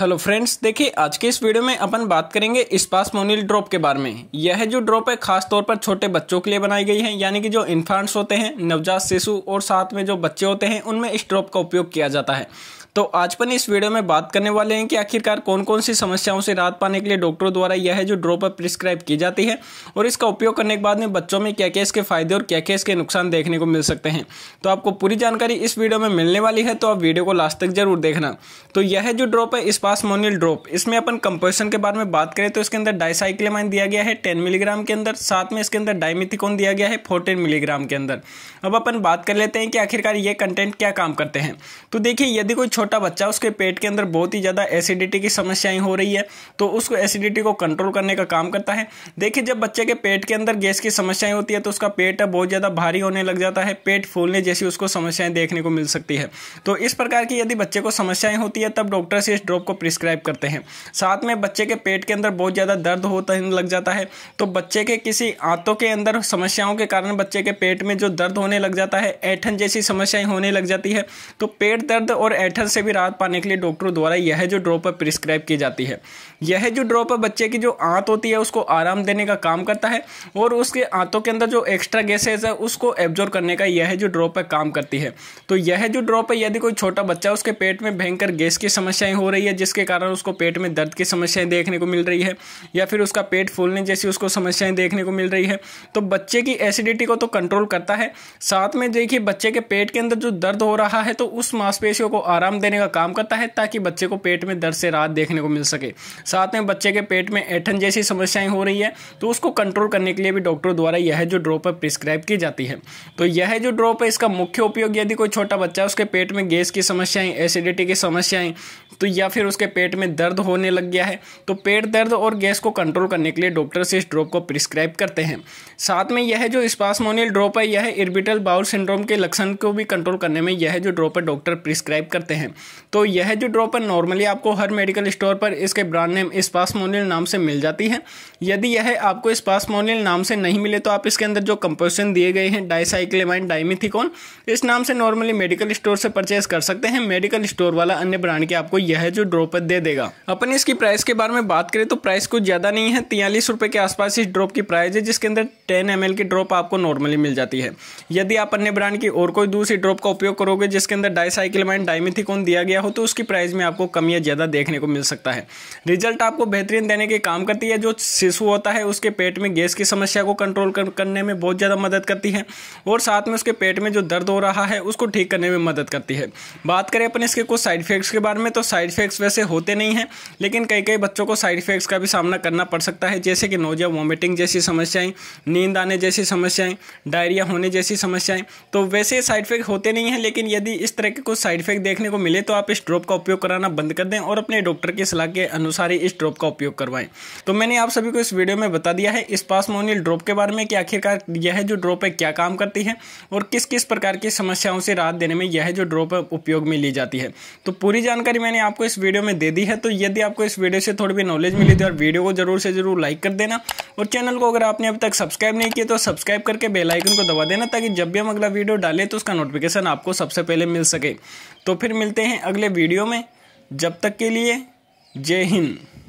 hello friends देखिए आज के इस वीडियो में अपन बात करेंगे स्पास मोनिल ड्रॉप के बारे में यह जो ड्रॉप है खास तौर पर छोटे बच्चों के लिए बनाई गई है यानी कि जो इन्फांट्स होते हैं नवजात शिशु और साथ में जो बच्चे होते हैं उनमें इस ड्रॉप का उपयोग किया जाता है तो आज पर इस वीडियो में बात करने वाले हैं कि आखिरकार कौन कौन सी समस्याओं से राहत पाने के लिए डॉक्टरों द्वारा यह है जो ड्रॉप प्रिस्क्राइब की जाती है और इसका उपयोग करने के बाद में बच्चों में क्या क्या इसके फायदे और क्या क्या इसके नुकसान देखने को मिल सकते हैं तो आपको पूरी जानकारी इस वीडियो में मिलने वाली है तो आप वीडियो को लास्ट तक जरूर देखना तो यह जो ड्रॉप है स्पासमोनियल ड्रॉप इसमें अपन कंपोजिशन के बारे में बात करें तो इसके अंदर डाइसाइक्लेमाइन दिया गया है टेन मिलीग्राम के अंदर साथ में इसके अंदर डायमिथिकोन दिया गया है फोर्टीन मिलीग्राम के अंदर अब अपन बात कर लेते हैं कि आखिरकार ये कंटेंट क्या काम करते हैं तो देखिए यदि कोई छोटा बच्चा उसके पेट के अंदर बहुत ही ज़्यादा एसिडिटी की समस्याएं हो रही है तो उसको एसिडिटी को कंट्रोल करने का काम करता है देखिए जब बच्चे के पेट के अंदर गैस की समस्याएं होती है तो उसका पेट बहुत ज़्यादा भारी होने लग जाता है पेट फूलने जैसी उसको समस्याएं देखने को मिल सकती है तो इस प्रकार की यदि बच्चे को समस्याएं होती है तब डॉक्टर से इस ड्रॉप को प्रिस्क्राइब करते हैं साथ में बच्चे के पेट के अंदर बहुत ज़्यादा दर्द होता लग जाता है तो बच्चे के किसी आंतों के अंदर समस्याओं के कारण बच्चे के पेट में जो दर्द होने लग जाता है ऐठन जैसी समस्याएं होने लग जाती है तो पेट दर्द और ऐठन से भी राहत पाने के लिए डॉक्टरों द्वारा यह जो ड्रॉप है प्रिस्क्राइब की जाती है यह जो ड्रॉप है बच्चे की जो आंत होती है उसको आराम देने का काम करता है और उसके आंतों के अंदर जो एक्स्ट्रा गैसेज है उसको एब्जॉर्व करने का यह जो ड्रॉप है काम करती है तो यह जो ड्रॉप है यदि कोई छोटा बच्चा उसके पेट में भयंकर गैस की समस्याएं हो रही है जिसके कारण उसको पेट में दर्द की समस्याएं देखने को मिल रही है या फिर उसका पेट फूलने जैसी उसको समस्याएं देखने को मिल रही है तो बच्चे की एसिडिटी को तो कंट्रोल करता है साथ में देखिए बच्चे के पेट के अंदर जो दर्द हो रहा है तो उस मांसपेशियों को आराम देने का काम करता है ताकि बच्चे को पेट में दर्द से राहत देखने को मिल सके साथ में बच्चे के पेट में ऐठन जैसी समस्याएं हो रही है तो उसको कंट्रोल करने के लिए भी डॉक्टरों द्वारा यह जो ड्रॉप है प्रिस्क्राइब की जाती है तो यह जो ड्रॉप है इसका मुख्य उपयोग यदि कोई छोटा बच्चा उसके पेट में गैस की समस्याएं एसिडिटी की समस्याएं तो या फिर उसके पेट में दर्द होने लग गया है तो पेट दर्द और गैस को कंट्रोल करने के लिए डॉक्टर से इस ड्रॉप को प्रिस्क्राइब करते हैं साथ में यह जो स्पासमोनियल ड्रॉप है यह इर्बिटल बाउल सिंड्रोम के लक्षण को भी कंट्रोल करने में यह जो ड्रॉप है डॉक्टर प्रिस्क्राइब करते हैं हैं तो यह जो ड्रॉपर नॉर्मली आपको हर मेडिकल स्टोर पर इसके ब्रांड नेम स्पासमोनियल नाम से मिल जाती है यदि यह आपको स्पासमोनियल नाम से नहीं मिले तो आप इसके अंदर जो कंपोजिशन दिए गए हैं डाइसाइक्लेमाइन डाइमिथिकॉन इस नाम से नॉर्मली मेडिकल स्टोर से परचेज कर सकते हैं मेडिकल स्टोर वाला अन्य ब्रांड के आपको यह जो ड्रॉपर दे देगा अपन इसकी प्राइस के बारे में बात करें तो प्राइस कुछ ज़्यादा नहीं है तियालीस रुपये के आसपास इस ड्रॉप की प्राइस है जिसके अंदर टेन एम की ड्रॉप आपको नॉर्मली मिल जाती है यदि आप अन्य ब्रांड की और कोई दूसरी ड्रॉप का उपयोग करोगे जिसके अंदर डाइसाइक्लेमाइन डाइमिथिकॉन कम दिया गया हो तो उसकी प्राइस में आपको कम या ज़्यादा देखने को मिल सकता है रिजल्ट आपको बेहतरीन देने के काम करती है जो शिशु होता है उसके पेट में गैस की समस्या को कंट्रोल करने में बहुत ज़्यादा मदद करती है और साथ में उसके पेट में जो दर्द हो रहा है उसको ठीक करने में मदद करती है बात करें अपने इसके कुछ साइड इफेक्ट्स के बारे में तो साइड इफेक्ट्स वैसे होते नहीं हैं लेकिन कई कई बच्चों को साइड इफेक्ट्स का भी सामना करना पड़ सकता है जैसे कि नोजिया वॉमिटिंग जैसी समस्याएं नींद आने जैसी समस्याएं डायरिया होने जैसी समस्याएं तो वैसे साइड इफेक्ट होते नहीं हैं लेकिन यदि इस तरह के कुछ साइड इफेक्ट देखने को मिले मिले तो आप इस ड्रॉप का उपयोग कराना बंद कर दें और अपने डॉक्टर की सलाह के अनुसार ही इस ड्रॉप का उपयोग करवाएं तो मैंने आप सभी को इस वीडियो में बता दिया है इस पासमोनियल ड्रॉप के बारे में कि आखिरकार यह जो ड्रॉप है क्या काम करती है और किस किस प्रकार की समस्याओं से राहत देने में यह जो ड्रॉप है उपयोग में ली जाती है तो पूरी जानकारी मैंने आपको इस वीडियो में दे दी है तो यदि आपको इस वीडियो से थोड़ी भी नॉलेज मिली तो और वीडियो को जरूर से जरूर लाइक कर देना और चैनल को अगर आपने अभी तक सब्सक्राइब नहीं किया तो सब्सक्राइब करके बेलाइकन को दबा देना ताकि जब भी हम अगला वीडियो डालें तो उसका नोटिफिकेशन आपको सबसे पहले मिल सके तो फिर मिलते हैं अगले वीडियो में जब तक के लिए जय हिंद